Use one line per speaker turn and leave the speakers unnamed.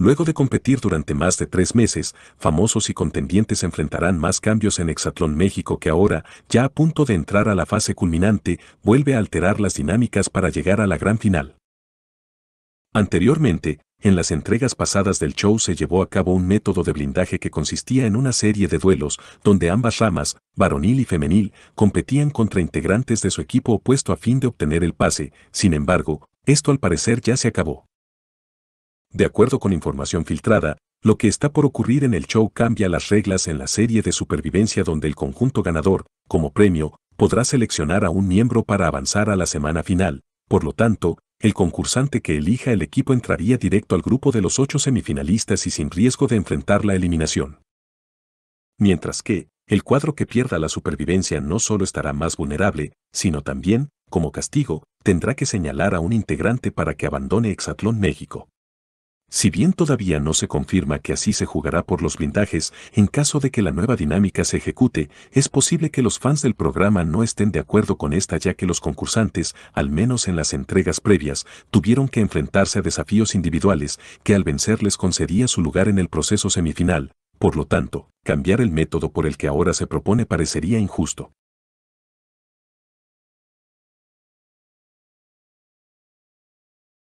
Luego de competir durante más de tres meses, famosos y contendientes enfrentarán más cambios en Hexatlón México que ahora, ya a punto de entrar a la fase culminante, vuelve a alterar las dinámicas para llegar a la gran final. Anteriormente, en las entregas pasadas del show se llevó a cabo un método de blindaje que consistía en una serie de duelos, donde ambas ramas, varonil y femenil, competían contra integrantes de su equipo opuesto a fin de obtener el pase, sin embargo, esto al parecer ya se acabó. De acuerdo con información filtrada, lo que está por ocurrir en el show cambia las reglas en la serie de supervivencia donde el conjunto ganador, como premio, podrá seleccionar a un miembro para avanzar a la semana final. Por lo tanto, el concursante que elija el equipo entraría directo al grupo de los ocho semifinalistas y sin riesgo de enfrentar la eliminación. Mientras que, el cuadro que pierda la supervivencia no solo estará más vulnerable, sino también, como castigo, tendrá que señalar a un integrante para que abandone Hexatlón México. Si bien todavía no se confirma que así se jugará por los blindajes, en caso de que la nueva dinámica se ejecute, es posible que los fans del programa no estén de acuerdo con esta ya que los concursantes, al menos en las entregas previas, tuvieron que enfrentarse a desafíos individuales que al vencer les concedía su lugar en el proceso semifinal. Por lo tanto, cambiar el método por el que ahora se propone parecería injusto.